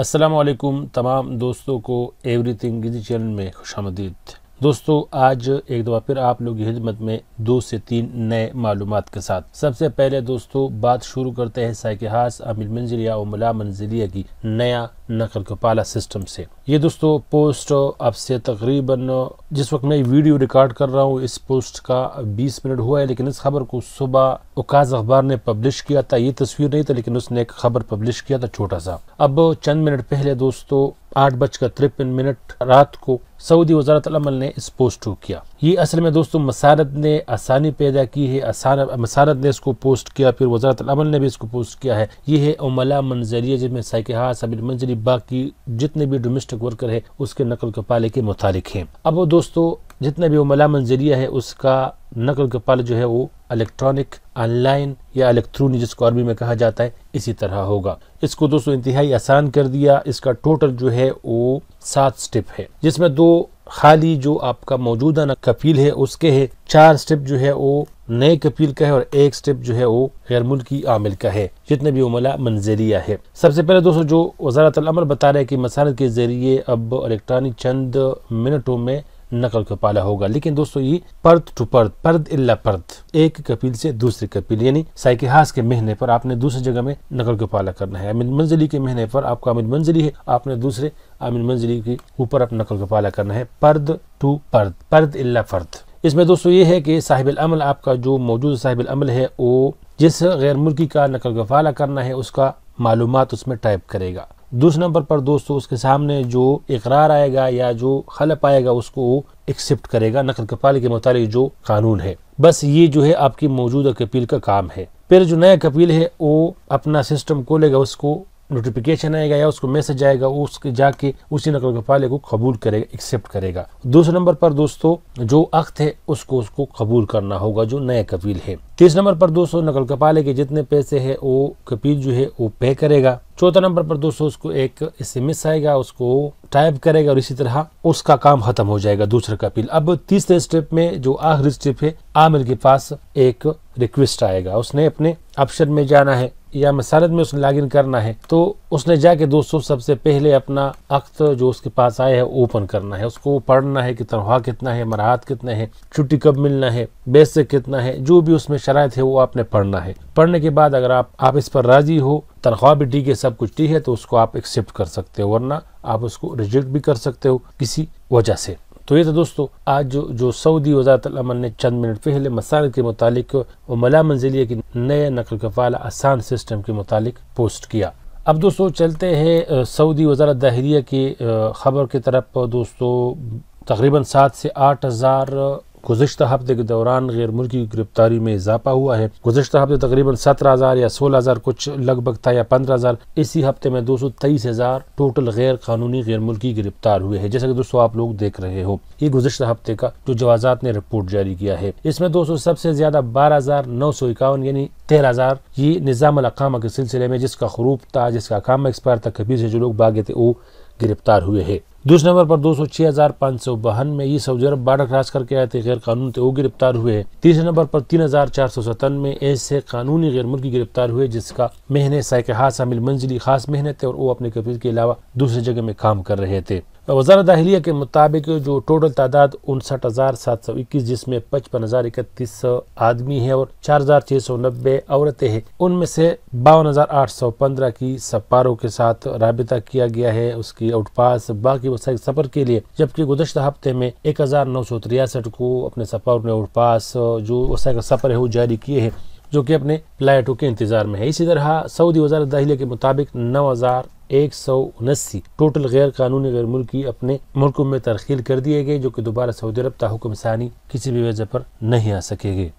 असलकुम तमाम दोस्तों को एवरीथिंग थिंग चैनल में खुश आमदीद दोस्तों आज एक दफ़ा फिर आप लोग की खिदमत में दो से तीन नए मालूम के साथ सबसे पहले दोस्तों बात शुरू करते हैं साइकहास अमिल मंजिलिया और मुला मंजिलिया की नया नकल कपाला सिस्टम से ये दोस्तों पोस्ट अब से तकरीबन जिस वक्त मैं वीडियो रिकॉर्ड कर रहा हूँ इस पोस्ट का 20 मिनट हुआ है लेकिन इस खबर को सुबह उकाज अखबार ने पब्लिश किया था ये तस्वीर नहीं था लेकिन उसने एक खबर पब्लिश किया था छोटा सा अब चंद मिनट पहले दोस्तों आठ बजकर तिरपन मिनट रात को सऊदी वजारत अमल ने इस पोस्ट को किया ये असल में दोस्तों मसारत ने आसानी पैदा की है मसारत ने इसको पोस्ट किया फिर वजारत अमल ने भी इसको पोस्ट किया है ये है उमला मंजरिया जिसमें साइकहा सबिल मंजरी बाकी जितने भी डोमेस्टिक वर्कर है उसके नकल कपाले के मुतालिक है अब वो दोस्तों जितने भी उमला मंजरिया है उसका नकल कपाल जो है वो इलेक्ट्रॉनिक ऑनलाइन या इलेक्ट्रॉनिक जिसको अरबी में कहा जाता है इसी तरह होगा इसको दोस्तों इंतहाई आसान कर दिया इसका टोटल जो है वो सात स्टेप है जिसमें दो खाली जो आपका मौजूदा ना कपील है उसके है चार स्टेप जो है वो नए कपील का है और एक स्टेप जो है वो गैर मुल्की आमिल का है जितने भी उमला मंजरिया है सबसे पहले दोस्तों जो वजारत अमल बता रहे हैं कि मसानद के जरिए अब इलेक्ट्रॉनिक चंद मिनटों में नकल का पाला होगा लेकिन दोस्तों ये पर्द टू पर्द पर्द इल्ला पर्द एक कपिल से दूसरे कपिल यानी साइकिहास के महीने पर आपने दूसरी जगह में नकल का पाला करना है अमिन मंजिली के महीने पर आपका अमिन मंजिली है आपने दूसरे अमिन मंजिली के ऊपर आप नकल का पाला करना है पर्द टू पर्द पर्द इल्ला पर्द इसमें दोस्तों ये है कि साहिब अमल आपका जो मौजूद साहिब अमल है वो जिस गैर मुल्की का नकल पाला करना है उसका मालूम उसमें टाइप करेगा दूसरे नंबर पर दोस्तों उसके सामने जो इकरार आएगा या जो खलप आएगा उसको एक्सेप्ट करेगा नकल कपाल के मुतालिक जो कानून है बस ये जो है आपकी मौजूदा कपील का काम है फिर जो नया कपील है वो अपना सिस्टम खोलेगा उसको नोटिफिकेशन आएगा या उसको मैसेज आएगा उसके जाके उसी नकल कपाले को कबूल करेगा एक्सेप्ट करेगा दूसरे नंबर पर दोस्तों जो अख्त है उसको उसको कबूल करना होगा जो नया कपील है तीसरे नंबर पर दोस्तों नकल कपाले के जितने पैसे है वो कपील जो है वो पे करेगा चौथा नंबर पर दोस्तों उसको एक एस एम एस आएगा उसको टाइप करेगा और इसी तरह उसका काम खत्म हो जाएगा दूसरे का अपील अब तीसरे स्टेप में जो आखिरी स्टेप है आमिर के पास एक रिक्वेस्ट आएगा उसने अपने ऑप्शन में जाना है या मसारत में उसने लॉगिन करना है तो उसने जाके दोस्तों सबसे पहले अपना अख्त जो उसके पास आया है ओपन करना है उसको पढ़ना है कि तनख्वाह कितना है मराहत कितना है छुट्टी कब मिलना है बेसिक कितना है जो भी उसमें शराय है वो आपने पढ़ना है पढ़ने के बाद अगर आप आप इस पर राजी हो तनख्वाह भी ठीक है सब कुछ ठीक है तो उसको आप एक्सेप्ट कर सकते हो वरना आप उसको रिजेक्ट भी कर सकते हो किसी वजह से तो ये था तो दोस्तों आज जो जो सऊदी वजारत अमल ने चंद मिनट पहले मसाइल के मुतालिक मला मंजिली की नए नकल कफाला आसान सिस्टम के मुतालिक पोस्ट किया अब दोस्तों चलते हैं सऊदी वजारत दहरिया की खबर की तरफ दोस्तों तकरीबन सात से आठ हज़ार गुजशत हफ्ते के दौरान गैर मुल्की गिरफ्तारी में इजाफा हुआ है गुजशत हफ्ते तकरीबन सत्रह हज़ार या सोलह हज़ार कुछ लगभग था या पंद्रह हज़ार इसी हफ्ते में दो सौ तेईस हज़ार टोटल गैर कानूनी गैर मुल्की गिरफ्तार हुए है जैसा की दोस्तों आप लोग देख रहे हो ये गुजशत हफ्ते का जो जवाजात ने रिपोर्ट जारी किया है इसमें दोस्तों सबसे ज्यादा बारह हजार नौ सौ इक्यावन यानी तेरह हजार ये निज़ाम अकामा के सिलसिले में जिसका खरूप था जिसका काम एक्सपायर था कभी से जो लोग बागे थे वो गिरफ्तार हुए है दूसरे नंबर पर दो सौ छह हजार पाँच सौ बहन में ये सऊदी अरब बाढ़ क्रॉस करके आए थे गैर कानून थे वो गिरफ्तार हुए तीसरे नंबर पर तीन हजार चार सौ सतानवे ऐसे कानूनी गैर मुल्की गिरफ्तार हुए जिसका मेहनत साइक हाथ शामिल मंजिली खास मेहनत थे और वो अपने कबीर के अलावा दूसरी जगह में काम कर रहे थे वजारत दाहलिया के मुताबिक जो टोटल तादाद उनसठ हज़ार सात सौ इक्कीस जिसमें पचपन हज़ार इकतीस आदमी है और चार हज़ार छः सौ नब्बे औरतें हैं उनमें से बावन हज़ार आठ सौ पंद्रह की सपारों के साथ रबता किया गया है उसकी आउटपास बाकी वसाई सफर के लिए जबकि गुजशत हफ्ते में एक हज़ार नौ सौ तिरसठ को अपने सपारों ने आउटपास जो वसाई का सफर है वो जारी किए हैं जो कि अपने फ्लाइटों के इंतजार में है इसी तरह सऊदी वजारत दाहलिया के मुताबिक नौ हज़ार एक सौ उनासी टोटल गैर कानूनी गैर मुल्की अपने मुल्कों में तरखील कर दिए गए जो कि दोबारा सऊदी अरब का हुक्म सानी किसी भी वजह पर नहीं आ सकेगी